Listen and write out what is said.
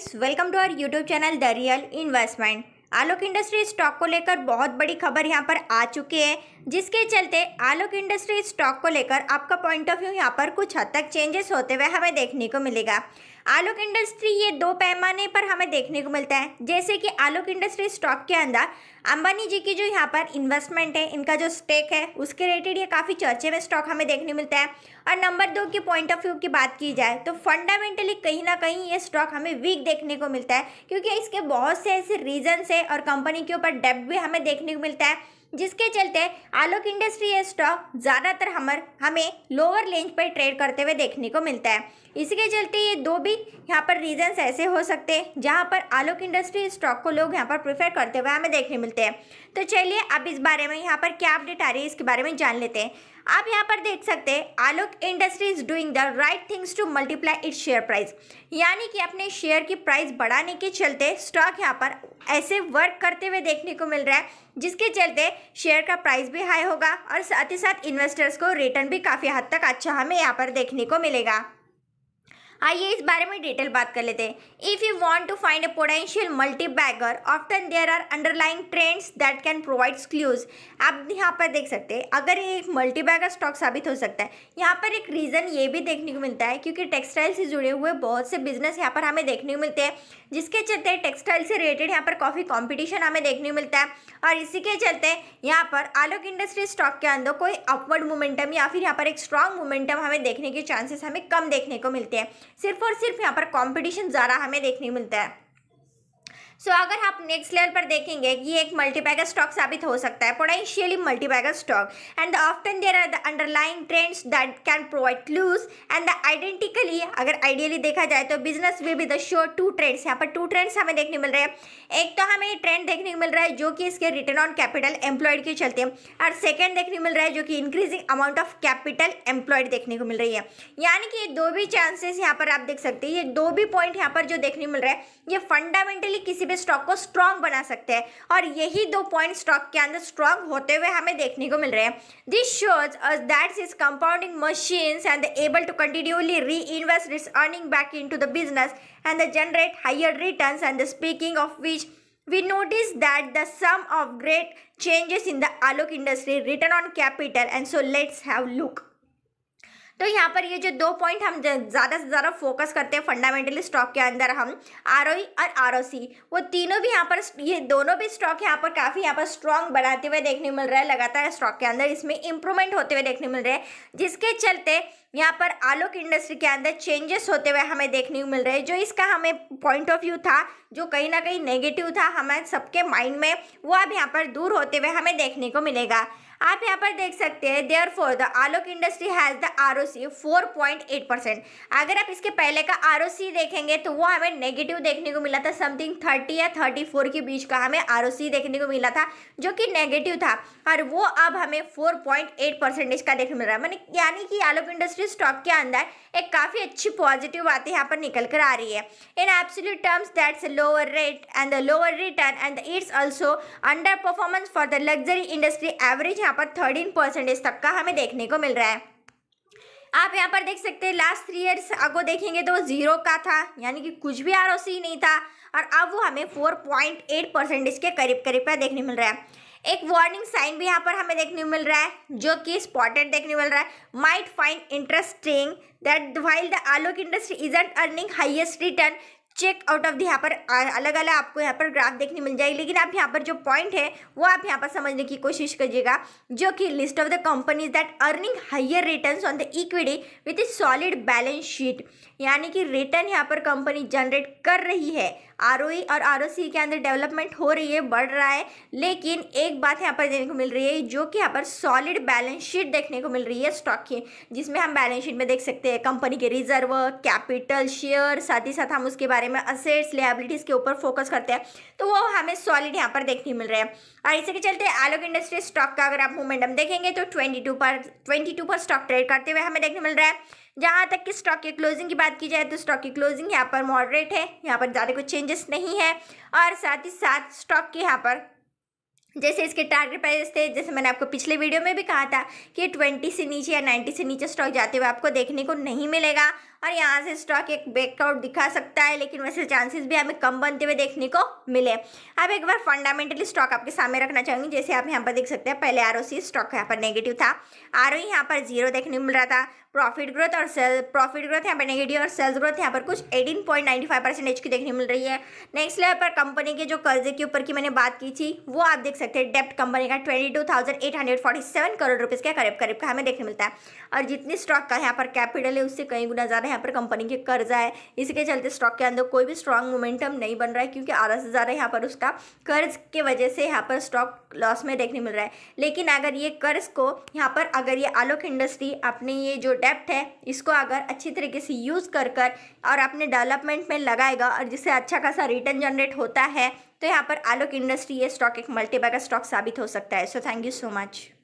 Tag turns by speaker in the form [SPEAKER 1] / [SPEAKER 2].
[SPEAKER 1] guys welcome to our YouTube channel the real investment Alok industry stock को लेकर बहुत बड़ी खबर यहाँ पर आ चुकी है जिसके चलते आलोक इंडस्ट्री स्टॉक को लेकर आपका पॉइंट ऑफ व्यू यहाँ पर कुछ हद तक चेंजेस होते हुए हमें देखने को मिलेगा आलोक इंडस्ट्री ये दो पैमाने पर हमें देखने को मिलता है जैसे कि आलोक इंडस्ट्री स्टॉक के अंदर अंबानी जी की जो यहाँ पर इन्वेस्टमेंट है इनका जो स्टेक है उसके रिलेटेड ये काफ़ी चर्चे में स्टॉक हमें देखने मिलता है और नंबर दो के पॉइंट ऑफ व्यू की बात की जाए तो फंडामेंटली कहीं ना कहीं ये स्टॉक हमें वीक देखने को मिलता है क्योंकि इसके बहुत से ऐसे रीजन्स है और कंपनी के ऊपर डेप भी हमें देखने को मिलता है जिसके चलते आलोक इंडस्ट्री ये स्टॉक ज़्यादातर हमर हमें लोअर रेंज पर ट्रेड करते हुए देखने को मिलता है इसके चलते ये दो भी यहाँ पर रीजंस ऐसे हो सकते हैं जहाँ पर आलोक इंडस्ट्री स्टॉक को लोग यहाँ पर प्रेफर करते हुए हमें देखने मिलते हैं तो चलिए अब इस बारे में यहाँ पर क्या अपडेट आ रही है इसके बारे में जान लेते हैं आप यहाँ पर देख सकते हैं Alok industry is doing the right things to multiply its share price यानी कि अपने शेयर की प्राइस बढ़ाने के चलते स्टॉक यहाँ पर ऐसे वर्क करते हुए देखने को मिल रहा है जिसके चलते शेयर का प्राइस भी हाई होगा और साथ ही साथ इन्वेस्टर्स को रिटर्न भी काफ़ी हद तक अच्छा हमें यहाँ पर देखने को मिलेगा आइए इस बारे में डिटेल बात कर लेते हैं if you want to find a potential multibagger often there are underlying trends that can provide clues आप यहाँ पर देख सकते हैं अगर ये एक मल्टीबैगर स्टॉक साबित हो सकता है यहाँ पर एक रीज़न ये भी देखने को मिलता है क्योंकि टेक्सटाइल से जुड़े हुए बहुत से बिजनेस यहाँ पर हमें देखने को मिलते हैं जिसके चलते टेक्सटाइल से रिलेटेड यहाँ पर काफ़ी कॉम्पिटिशन हमें देखने को मिलता है और इसी के चलते यहाँ पर आलोक इंडस्ट्री स्टॉक के अंदर कोई अपवर्ड मोमेंटम या फिर यहाँ पर एक स्ट्रॉन्ग मोमेंटम हमें देखने के चांसेस हमें कम देखने को मिलते हैं सिर्फ और सिर्फ यहाँ पर कॉम्पिटिशन ज़्यादा हमें देखने मिलता है सो so, अगर आप नेक्स्ट लेवल पर देखेंगे ये एक मल्टीपैगर स्टॉक साबित हो सकता है potentially multibagger stock and often there are the underlying trends that can provide clues and the identically अगर आइडियली देखा जाए तो business will be the show to trends यहाँ पर टू ट्रेंड्स हमें देखने मिल रहे हैं एक तो हमें ट्रेंड देखने को मिल रहा है जो कि इसके रिटर्न ऑन कैपिटल एम्प्लॉयड के चलते और सेकेंड देखने को मिल रहा है जो कि increasing amount of capital employed देखने को मिल रही है यानी कि ये दो भी चांसेस यहाँ पर आप देख सकते हैं ये दो भी पॉइंट यहाँ पर जो देखने मिल रहा है ये फंडामेंटली किसी भी स्टॉक को स्ट्रांग बना सकते हैं और यही दो पॉइंट स्टॉक के अंदर स्ट्रांग होते हुए हमें देखने को मिल रहे हैं this shows that is compounding machines and able to continuously reinvest its earning back into the business and the generate higher return and the speaking of which we notice that the sum of great changes in the alok industry return on capital and so let's have look तो यहाँ पर ये जो दो point हम ज़्यादा से ज़्यादा फोकस करते हैं फंडामेंटली स्टॉक के अंदर हम आर e और आर वो तीनों भी यहाँ पर ये दोनों भी स्टॉक यहाँ पर काफ़ी यहाँ पर स्ट्रॉन्ग बनाते हुए देखने मिल रहा है लगातार स्टॉक के अंदर इसमें इंप्रूवमेंट होते हुए देखने मिल रहे हैं जिसके चलते यहाँ पर आलोक इंडस्ट्री के अंदर चेंजेस होते हुए हमें देखने को मिल रहे हैं जो इसका हमें पॉइंट ऑफ व्यू था जो कहीं ना कहीं नेगेटिव था हमें सबके माइंड में वो अब यहाँ पर दूर होते हुए हमें देखने को मिलेगा आप यहाँ पर देख सकते हैं therefore the Alok industry has the R O C four point eight percent अगर आप इसके पहले का आर ओ सी देखेंगे तो वो हमें नेगेटिव देखने को मिला था समथिंग थर्टी या थर्टी फोर के बीच का हमें आर ओ सी देखने को मिला था जो कि नेगेटिव था और वो अब हमें फोर पॉइंट एट परसेंटेज का देखने मिल रहा है मैंने मतलब यानी कि आलोक इंडस्ट्री स्टॉक के अंदर एक काफ़ी अच्छी पॉजिटिव बातें यहाँ पर निकल कर आ रही है in absolute terms that's lower rate and the lower return and it's also underperformance for the luxury industry average यहाँ पर थर्टीन परसेंटेज तक का हमें देखने को मिल रहा है आप यहाँ पर देख सकते हैं लास्ट थ्री ईयर्स अगो देखेंगे तो जीरो का था यानी कि कुछ भी आर नहीं था और अब वो हमें फोर पॉइंट एट परसेंटेज के करीब करीब का देखने मिल रहा है एक वार्निंग साइन भी यहाँ पर हमें देखने मिल रहा है जो कि स्पॉटेड देखने मिल रहा है might find interesting that while the Alok industry isn't earning highest return check out of the यहाँ पर अलग अलग आपको यहाँ पर ग्राफ देखने मिल जाएगी लेकिन आप यहाँ पर जो पॉइंट है वो आप यहाँ पर समझने की कोशिश करिएगा जो कि list of the companies that earning higher returns on the equity with a solid balance sheet यानी कि रिटर्न यहाँ पर कंपनी जनरेट कर रही है आर और आर के अंदर डेवलपमेंट हो रही है बढ़ रहा है लेकिन एक बात यहाँ पर देखने को मिल रही है जो कि यहाँ पर सॉलिड बैलेंस शीट देखने को मिल रही है स्टॉक की जिसमें हम बैलेंस शीट में देख सकते हैं कंपनी के रिजर्व कैपिटल शेयर साथ ही साथ हम उसके बारे में असेट्स लेबिलिटीज़ के ऊपर फोकस करते हैं तो वो हमें सॉलिड यहाँ पर देखने मिल रहा है और इसी के चलते आलोक इंडस्ट्री स्टॉक का अगर आप मोमेंटम देखेंगे तो ट्वेंटी पर ट्वेंटी पर स्टॉक ट्रेड करते हुए हमें देखने मिल रहा है जहाँ तक कि स्टॉक की क्लोजिंग की बात की जाए तो स्टॉक की क्लोजिंग यहाँ पर मॉडरेट है यहाँ पर ज़्यादा कुछ चेंजेस नहीं है और साथ ही साथ स्टॉक के यहाँ पर जैसे इसके टारगेट प्राइस थे जैसे मैंने आपको पिछले वीडियो में भी कहा था कि ट्वेंटी से नीचे या नाइन्टी से नीचे स्टॉक जाते हुए आपको देखने को नहीं मिलेगा और यहाँ से स्टॉक एक ब्रेकआउट दिखा सकता है लेकिन वैसे चांसेस भी हमें कम बनते हुए देखने को मिले अब एक बार फंडामेंटली स्टॉक आपके सामने रखना चाहूंगी जैसे आप यहाँ पर देख सकते हैं पहले आर स्टॉक यहाँ पर नेगेटिव था आर यहाँ पर जीरो देखने को मिल रहा था प्रॉफिट ग्रोथ और सेल प्रॉफिट ग्रोथ यहाँ पर नेगेटिव और सेल्स ग्रोथ यहाँ पर कुछ 18.95 परसेंटेज की देखने मिल रही है नेक्स्ट लेवल पर कंपनी के जो कर्जे के ऊपर की मैंने बात की थी वो आप देख सकते हैं डेप्ट कंपनी का 22,847 करोड़ रुपीज़ के करीब करीब का हमें देखने मिलता है और जितनी स्टॉक का यहाँ पर कैपिटल है उससे कहीं गुना ज़्यादा यहाँ पर कंपनी के कर्जा है इसके चलते स्टॉक के अंदर कोई भी स्ट्रॉन्ग मोमेंटम नहीं बन रहा है क्योंकि आधा से ज़्यादा यहाँ पर उसका कर्ज के वजह से यहाँ पर स्टॉक लॉस में देखने मिल रहा है लेकिन अगर ये कर्ज को यहाँ पर अगर ये आलोक इंडस्ट्री अपने ये जो डेप्ट है इसको अगर अच्छी तरीके से यूज़ कर कर और अपने डेवलपमेंट में लगाएगा और जिससे अच्छा खासा रिटर्न जनरेट होता है तो यहाँ पर आलोक इंडस्ट्री ये स्टॉक एक मल्टीबैगर स्टॉक साबित हो सकता है so thank you so much